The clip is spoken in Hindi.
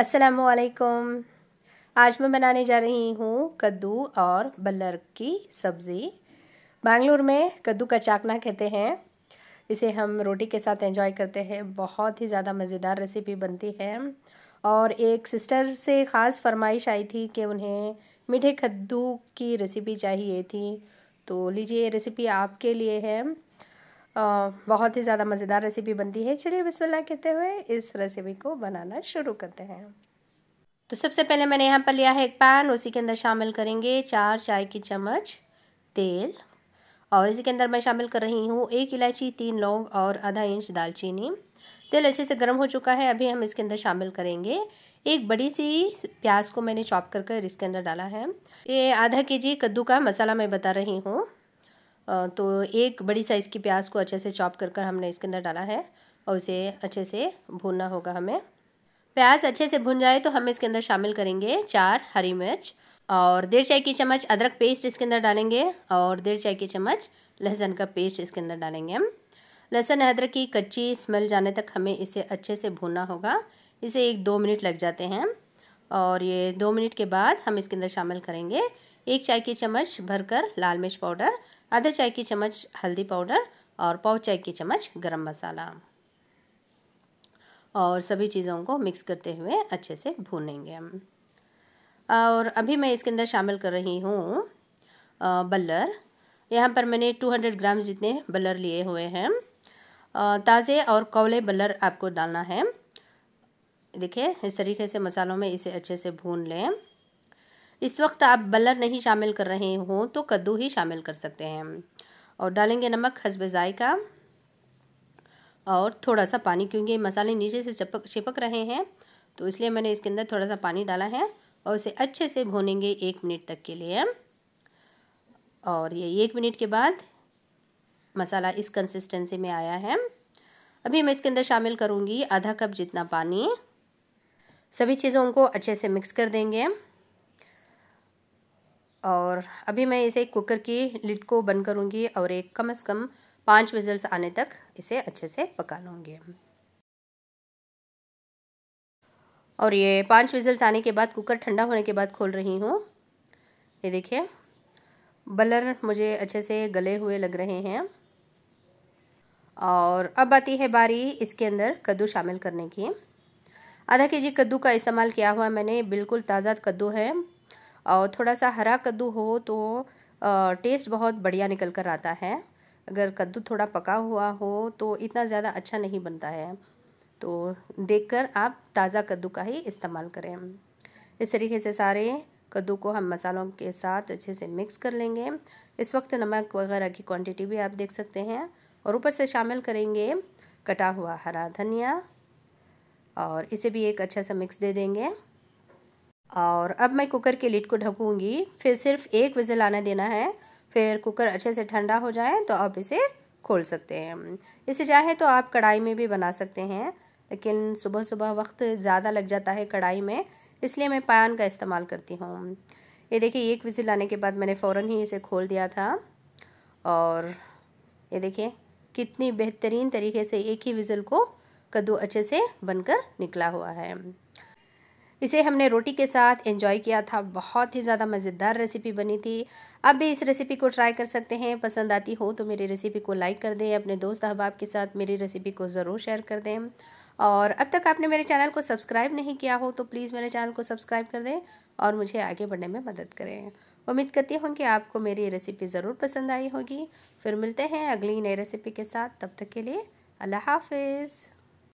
असलकुम आज मैं बनाने जा रही हूँ कद्दू और बल्लर की सब्ज़ी बेंगलोर में कद्दू का चाकना कहते हैं इसे हम रोटी के साथ एंजॉय करते हैं बहुत ही ज़्यादा मज़ेदार रेसिपी बनती है और एक सिस्टर से ख़ास फरमाइश आई थी कि उन्हें मीठे कद्दू की रेसिपी चाहिए थी तो लीजिए ये रेसिपी आपके लिए है बहुत ही ज़्यादा मज़ेदार रेसिपी बनती है चलिए बिस्मिल्लाह कहते हुए इस रेसिपी को बनाना शुरू करते हैं तो सबसे पहले मैंने यहाँ पर लिया है एक पैन उसी के अंदर शामिल करेंगे चार चाय की चम्मच तेल और इसी के अंदर मैं शामिल कर रही हूँ एक इलायची तीन लौंग और आधा इंच दालचीनी तेल अच्छे से गर्म हो चुका है अभी हम इसके अंदर शामिल करेंगे एक बड़ी सी प्याज को मैंने चॉप कर कर इसके अंदर डाला है ये आधा के जी कद्दू का मसाला मैं बता रही हूँ तो एक बड़ी साइज़ की प्याज को अच्छे से चॉप कर कर हमने इसके अंदर डाला है और उसे अच्छे से भूनना होगा हमें प्याज अच्छे से भुन जाए तो हम इसके अंदर शामिल करेंगे चार हरी मिर्च और डेढ़ चाय की चम्मच अदरक पेस्ट इसके अंदर डालेंगे और डेढ़ चाय की चम्मच लहसुन का पेस्ट इसके अंदर डालेंगे हम लहसुन अदरक की कच्ची स्मेल जाने तक हमें इसे अच्छे से भूनना होगा इसे एक दो मिनट लग जाते हैं और ये दो मिनट के बाद हम इसके अंदर शामिल करेंगे एक चाय की चम्मच भरकर लाल मिर्च पाउडर आधा चाय की चम्मच हल्दी पाउडर और पाव चाय की चम्मच गरम मसाला और सभी चीज़ों को मिक्स करते हुए अच्छे से भूनेंगे हम और अभी मैं इसके अंदर शामिल कर रही हूँ बल्लर यहाँ पर मैंने 200 ग्राम जितने बल्लर लिए हुए हैं ताज़े और कौले बल्लर आपको डालना है देखिए इस तरीके से मसालों में इसे अच्छे से भून लें इस वक्त आप बलर नहीं शामिल कर रहे हों तो कद्दू ही शामिल कर सकते हैं और डालेंगे नमक हसब ज़ायका और थोड़ा सा पानी क्योंकि मसाले नीचे से चपक चिपक रहे हैं तो इसलिए मैंने इसके अंदर थोड़ा सा पानी डाला है और इसे अच्छे से भूनेंगे एक मिनट तक के लिए और ये एक मिनट के बाद मसाला इस कंसिस्टेंसी में आया है अभी मैं इसके अंदर शामिल करूँगी आधा कप जितना पानी सभी चीज़ों को अच्छे से मिक्स कर देंगे और अभी मैं इसे कुकर की लिड को बंद करूँगी और एक कम से कम पाँच विजल्स आने तक इसे अच्छे से पका लूँगी और ये पाँच विजल्स आने के बाद कुकर ठंडा होने के बाद खोल रही हूँ ये देखिए बलर मुझे अच्छे से गले हुए लग रहे हैं और अब आती है बारी इसके अंदर कद्दू शामिल करने की आधा के जी कद्दू का इस्तेमाल किया हुआ मैंने बिल्कुल ताज़ा कद्दू है और थोड़ा सा हरा कद्दू हो तो टेस्ट बहुत बढ़िया निकल कर आता है अगर कद्दू थोड़ा पका हुआ हो तो इतना ज़्यादा अच्छा नहीं बनता है तो देखकर आप ताज़ा कद्दू का ही इस्तेमाल करें इस तरीके से सारे कद्दू को हम मसालों के साथ अच्छे से मिक्स कर लेंगे इस वक्त नमक वगैरह की क्वांटिटी भी आप देख सकते हैं और ऊपर से शामिल करेंगे कटा हुआ हरा धनिया और इसे भी एक अच्छा सा मिक्स दे देंगे और अब मैं कुकर के लिड को ढकूंगी फिर सिर्फ एक विज़ल आने देना है फिर कुकर अच्छे से ठंडा हो जाए तो आप इसे खोल सकते हैं इसे चाहे तो आप कढ़ाई में भी बना सकते हैं लेकिन सुबह सुबह वक्त ज़्यादा लग जाता है कढ़ाई में इसलिए मैं पान का इस्तेमाल करती हूँ ये देखिए एक विजल आने के बाद मैंने फ़ौर ही इसे खोल दिया था और ये देखिए कितनी बेहतरीन तरीके से एक ही विज़ल को कद्दू अच्छे से बनकर निकला हुआ है इसे हमने रोटी के साथ एंजॉय किया था बहुत ही ज़्यादा मज़ेदार रेसिपी बनी थी आप भी इस रेसिपी को ट्राई कर सकते हैं पसंद आती हो तो मेरी रेसिपी को लाइक कर दें अपने दोस्त अहबाब के साथ मेरी रेसिपी को ज़रूर शेयर कर दें और अब तक आपने मेरे चैनल को सब्सक्राइब नहीं किया हो तो प्लीज़ मेरे चैनल को सब्सक्राइब कर दें और मुझे आगे बढ़ने में मदद करें उम्मीद करती हूँ कि आपको मेरी रेसिपी ज़रूर पसंद आई होगी फिर मिलते हैं अगली नई रेसिपी के साथ तब तक के लिए अल्लाह हाफिज़